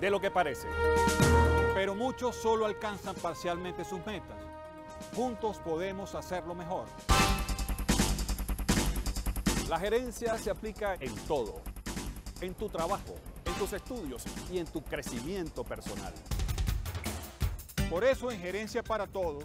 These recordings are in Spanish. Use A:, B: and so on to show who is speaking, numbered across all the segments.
A: de lo que parece. Pero muchos solo alcanzan parcialmente sus metas. Juntos podemos hacerlo mejor. La gerencia se aplica en todo, en tu trabajo, en tus estudios y en tu crecimiento personal. Por eso en Gerencia para Todos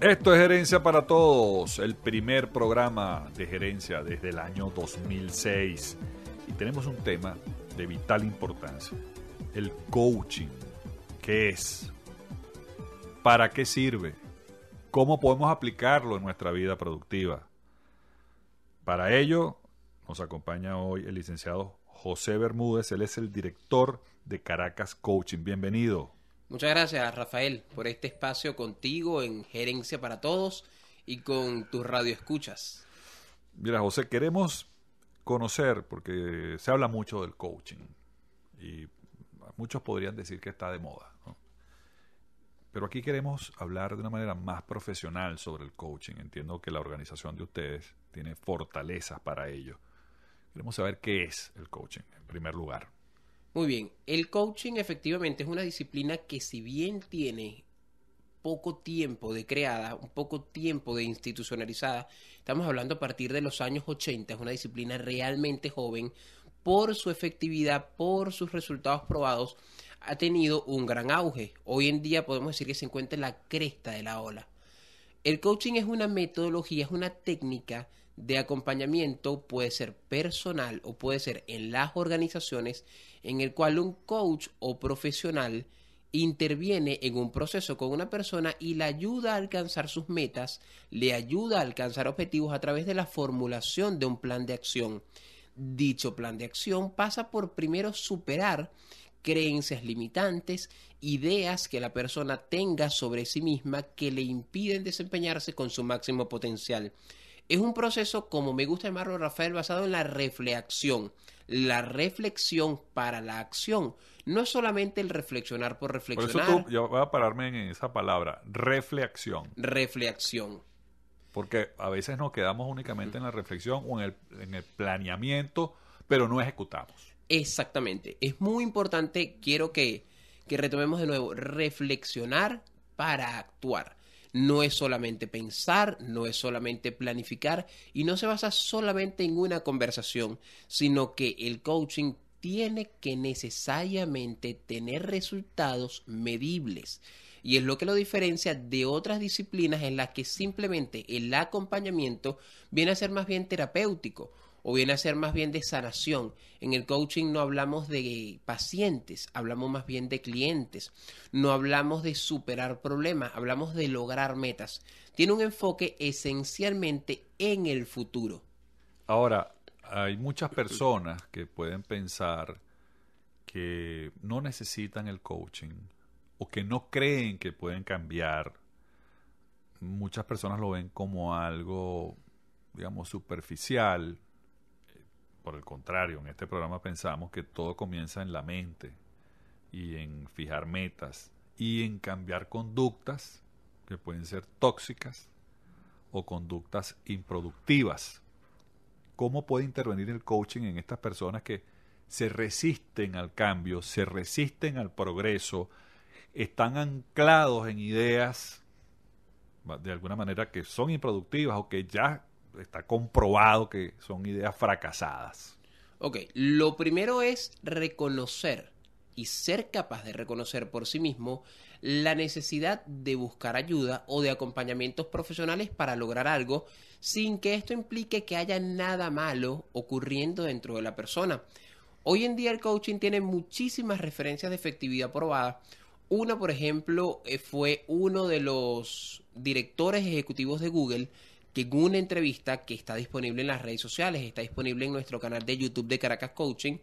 A: Esto es Gerencia para Todos, el primer programa de gerencia desde el año 2006. Y tenemos un tema de vital importancia, el coaching. ¿Qué es? ¿Para qué sirve? ¿Cómo podemos aplicarlo en nuestra vida productiva? Para ello, nos acompaña hoy el licenciado José Bermúdez. Él es el director de Caracas Coaching. Bienvenido.
B: Muchas gracias, Rafael, por este espacio contigo en Gerencia para Todos y con
A: tus Escuchas. Mira, José, queremos conocer, porque se habla mucho del coaching y muchos podrían decir que está de moda. Pero aquí queremos hablar de una manera más profesional sobre el coaching. Entiendo que la organización de ustedes tiene fortalezas para ello. Queremos saber qué es el coaching, en primer lugar.
B: Muy bien, el coaching efectivamente es una disciplina que si bien tiene poco tiempo de creada, un poco tiempo de institucionalizada, estamos hablando a partir de los años 80, es una disciplina realmente joven, por su efectividad, por sus resultados probados, ha tenido un gran auge. Hoy en día podemos decir que se encuentra en la cresta de la ola. El coaching es una metodología, es una técnica de acompañamiento puede ser personal o puede ser en las organizaciones en el cual un coach o profesional interviene en un proceso con una persona y le ayuda a alcanzar sus metas, le ayuda a alcanzar objetivos a través de la formulación de un plan de acción. Dicho plan de acción pasa por primero superar creencias limitantes, ideas que la persona tenga sobre sí misma que le impiden desempeñarse con su máximo potencial. Es un proceso, como me gusta llamarlo Rafael, basado en la reflexión. La reflexión para la acción. No es solamente el reflexionar por reflexionar. Por eso tú,
A: yo voy a pararme en esa palabra, reflexión. Reflexión. Porque a veces nos quedamos únicamente en la reflexión o en el, en el planeamiento, pero no ejecutamos. Exactamente. Es muy importante, quiero que, que retomemos de nuevo,
B: reflexionar para actuar no es solamente pensar, no es solamente planificar y no se basa solamente en una conversación, sino que el coaching tiene que necesariamente tener resultados medibles. Y es lo que lo diferencia de otras disciplinas en las que simplemente el acompañamiento viene a ser más bien terapéutico o viene a ser más bien de sanación. En el coaching no hablamos de pacientes, hablamos más bien de clientes, no hablamos de superar problemas, hablamos de lograr metas. Tiene un enfoque esencialmente en el futuro.
A: Ahora, hay muchas personas que pueden pensar que no necesitan el coaching o que no creen que pueden cambiar. Muchas personas lo ven como algo, digamos, superficial, por el contrario, en este programa pensamos que todo comienza en la mente y en fijar metas y en cambiar conductas que pueden ser tóxicas o conductas improductivas. ¿Cómo puede intervenir el coaching en estas personas que se resisten al cambio, se resisten al progreso, están anclados en ideas de alguna manera que son improductivas o que ya está comprobado que son ideas fracasadas. Ok,
B: lo primero es reconocer y ser capaz de reconocer por sí mismo la necesidad de buscar ayuda o de acompañamientos profesionales para lograr algo sin que esto implique que haya nada malo ocurriendo dentro de la persona. Hoy en día el coaching tiene muchísimas referencias de efectividad probada. Una, por ejemplo, eh, fue uno de los directores ejecutivos de Google que en una entrevista que está disponible en las redes sociales, está disponible en nuestro canal de YouTube de Caracas Coaching,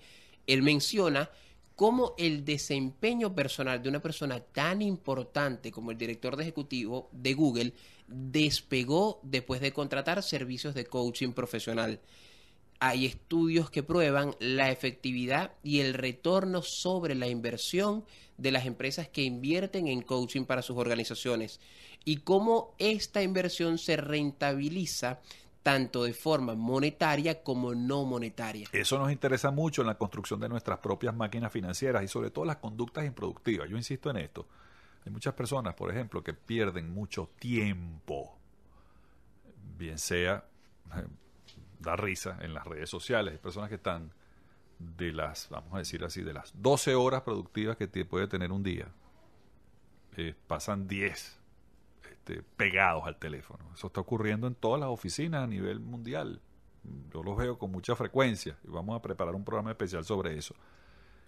B: él menciona cómo el desempeño personal de una persona tan importante como el director de ejecutivo de Google despegó después de contratar servicios de coaching profesional hay estudios que prueban la efectividad y el retorno sobre la inversión de las empresas que invierten en coaching para sus organizaciones y cómo esta inversión se rentabiliza tanto de forma monetaria como no monetaria.
A: Eso nos interesa mucho en la construcción de nuestras propias máquinas financieras y sobre todo las conductas improductivas. Yo insisto en esto. Hay muchas personas, por ejemplo, que pierden mucho tiempo, bien sea da risa en las redes sociales. Hay personas que están de las, vamos a decir así, de las 12 horas productivas que puede tener un día, eh, pasan 10 este, pegados al teléfono. Eso está ocurriendo en todas las oficinas a nivel mundial. Yo los veo con mucha frecuencia y vamos a preparar un programa especial sobre eso.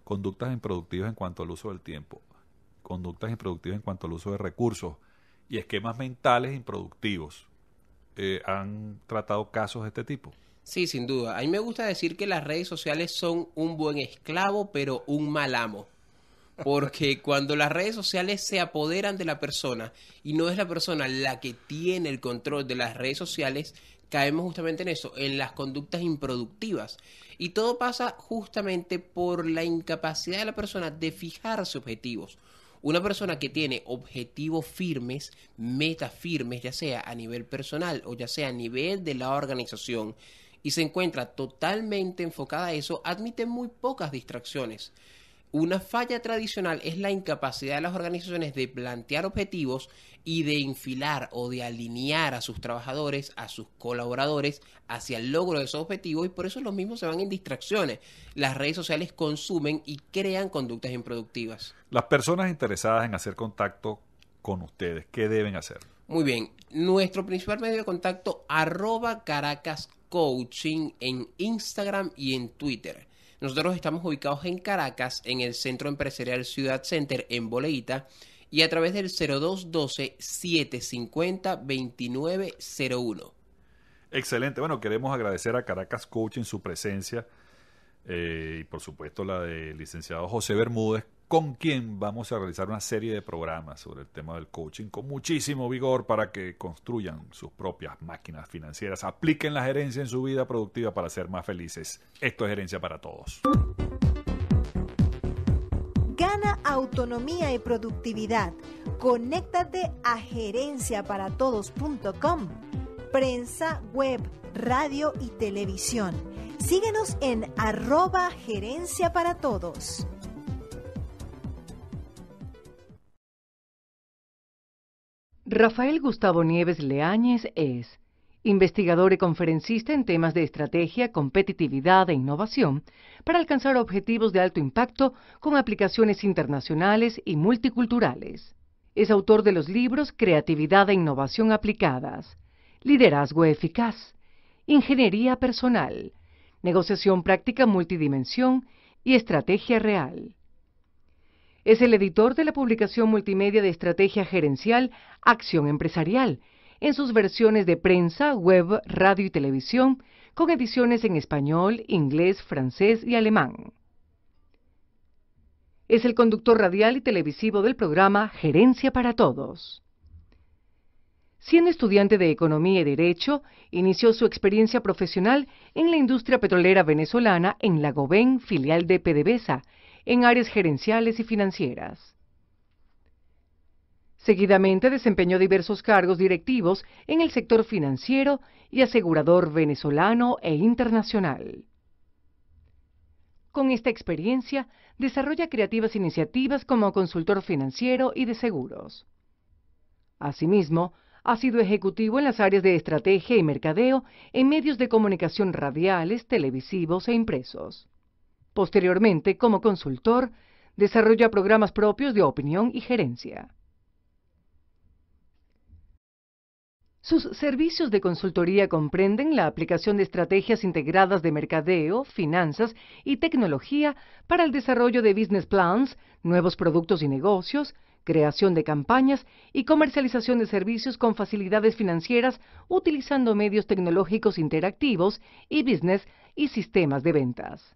A: Conductas improductivas en cuanto al uso del tiempo, conductas improductivas en cuanto al uso de recursos y esquemas mentales improductivos. Eh, han tratado casos de este tipo.
B: Sí, sin duda. A mí me gusta decir que las redes sociales son un buen esclavo, pero un mal amo. Porque cuando las redes sociales se apoderan de la persona y no es la persona la que tiene el control de las redes sociales, caemos justamente en eso, en las conductas improductivas. Y todo pasa justamente por la incapacidad de la persona de fijarse objetivos. Una persona que tiene objetivos firmes, metas firmes, ya sea a nivel personal o ya sea a nivel de la organización, y se encuentra totalmente enfocada a eso, admite muy pocas distracciones. Una falla tradicional es la incapacidad de las organizaciones de plantear objetivos y de enfilar o de alinear a sus trabajadores, a sus colaboradores, hacia el logro de esos objetivos y por eso los mismos se van en distracciones. Las redes sociales consumen y crean conductas improductivas.
A: Las personas interesadas en hacer contacto con ustedes, ¿qué deben hacer?
B: Muy bien, nuestro principal medio de contacto, arroba Caracas Coaching en Instagram y en Twitter. Nosotros estamos ubicados en Caracas, en el Centro Empresarial Ciudad Center, en Boleita, y a través del 0212-750-2901.
A: Excelente. Bueno, queremos agradecer a Caracas Coaching su presencia eh, y por supuesto la del licenciado José Bermúdez, con quien vamos a realizar una serie de programas sobre el tema del coaching con muchísimo vigor para que construyan sus propias máquinas financieras, apliquen la gerencia en su vida productiva para ser más felices. Esto es gerencia para todos.
B: Gana autonomía y productividad. Conéctate a gerenciaparatodos.com. Prensa, web, radio y televisión. Síguenos en arroba gerencia para todos.
C: Rafael Gustavo Nieves Leáñez es investigador y conferencista en temas de estrategia, competitividad e innovación para alcanzar objetivos de alto impacto con aplicaciones internacionales y multiculturales. Es autor de los libros Creatividad e Innovación Aplicadas, Liderazgo Eficaz, Ingeniería Personal, Negociación Práctica Multidimensión y Estrategia Real. Es el editor de la publicación multimedia de estrategia gerencial Acción Empresarial, en sus versiones de prensa, web, radio y televisión, con ediciones en español, inglés, francés y alemán. Es el conductor radial y televisivo del programa Gerencia para Todos. Siendo estudiante de Economía y Derecho, inició su experiencia profesional en la industria petrolera venezolana en Lagoven, filial de PDVSA, en áreas gerenciales y financieras. Seguidamente desempeñó diversos cargos directivos en el sector financiero y asegurador venezolano e internacional. Con esta experiencia, desarrolla creativas iniciativas como consultor financiero y de seguros. Asimismo, ha sido ejecutivo en las áreas de estrategia y mercadeo en medios de comunicación radiales, televisivos e impresos. Posteriormente, como consultor, desarrolla programas propios de opinión y gerencia. Sus servicios de consultoría comprenden la aplicación de estrategias integradas de mercadeo, finanzas y tecnología para el desarrollo de business plans, nuevos productos y negocios, creación de campañas y comercialización de servicios con facilidades financieras utilizando medios tecnológicos interactivos y business y sistemas de ventas.